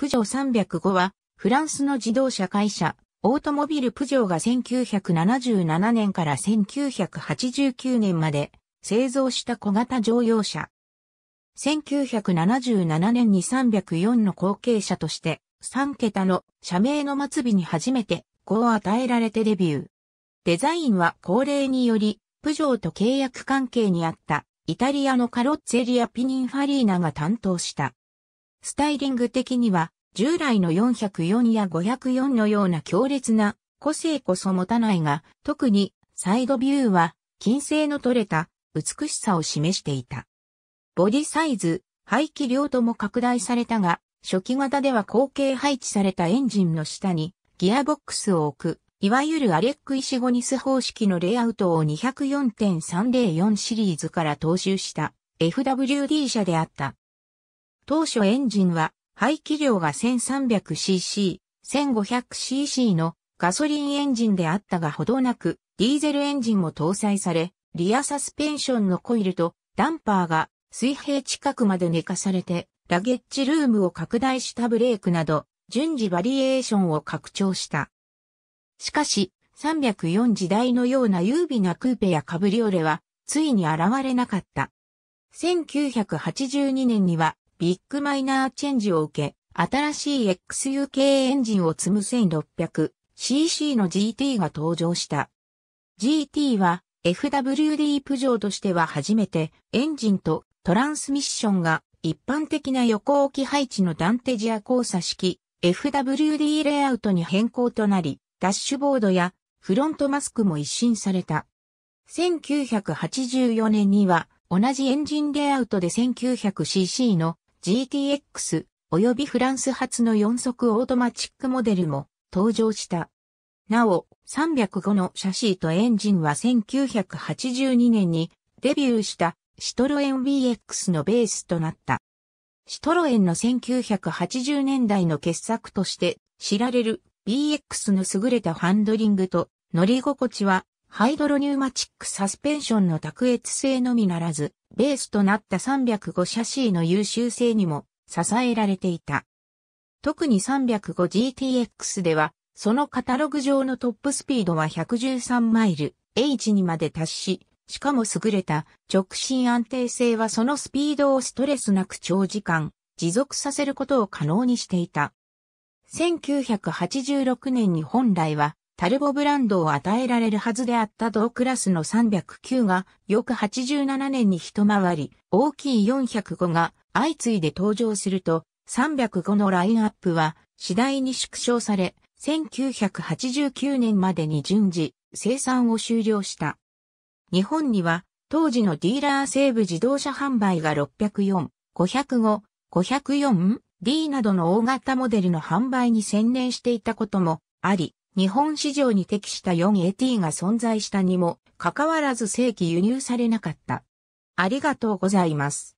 プジョー305は、フランスの自動車会社、オートモビルプジョーが1977年から1989年まで製造した小型乗用車。1977年に304の後継者として、3桁の社名の末尾に初めて5を与えられてデビュー。デザインは高齢により、プジョーと契約関係にあったイタリアのカロッツェリア・ピニンファリーナが担当した。スタイリング的には、従来の404や504のような強烈な個性こそ持たないが、特にサイドビューは、金星の取れた美しさを示していた。ボディサイズ、排気量とも拡大されたが、初期型では後継配置されたエンジンの下にギアボックスを置く、いわゆるアレック・イシゴニス方式のレイアウトを204.304シリーズから踏襲した FWD 車であった。当初エンジンは排気量が 1300cc、1500cc のガソリンエンジンであったがほどなく、ディーゼルエンジンも搭載され、リアサスペンションのコイルとダンパーが水平近くまで寝かされて、ラゲッジルームを拡大したブレークなど、順次バリエーションを拡張した。しかし、304時代のような優美なクーペやカブリオレは、ついに現れなかった。1982年には、ビッグマイナーチェンジを受け、新しい XUK エンジンを積む 1600cc の GT が登場した。GT は FWD プジョーとしては初めてエンジンとトランスミッションが一般的な横置き配置のダンテジア交差式 FWD レイアウトに変更となり、ダッシュボードやフロントマスクも一新された。1984年には同じエンジンレイアウトで 1900cc の GTX 及びフランス発の4速オートマチックモデルも登場した。なお、305のシャシーとエンジンは1982年にデビューしたシトロエン VX のベースとなった。シトロエンの1980年代の傑作として知られる BX の優れたハンドリングと乗り心地はハイドロニューマチックサスペンションの卓越性のみならず、ベースとなった3 0 5シーの優秀性にも支えられていた。特に 305GTX では、そのカタログ上のトップスピードは113マイル H にまで達し、しかも優れた直進安定性はそのスピードをストレスなく長時間持続させることを可能にしていた。1986年に本来はタルボブランドを与えられるはずであった同クラスの309が翌87年に一回り、大きい405が相次いで登場すると、305のラインアップは次第に縮小され、1989年までに順次生産を終了した。日本には当時のディーラー西部自動車販売が604、505、504D などの大型モデルの販売に専念していたこともあり、日本市場に適した 4AT が存在したにも、かかわらず正規輸入されなかった。ありがとうございます。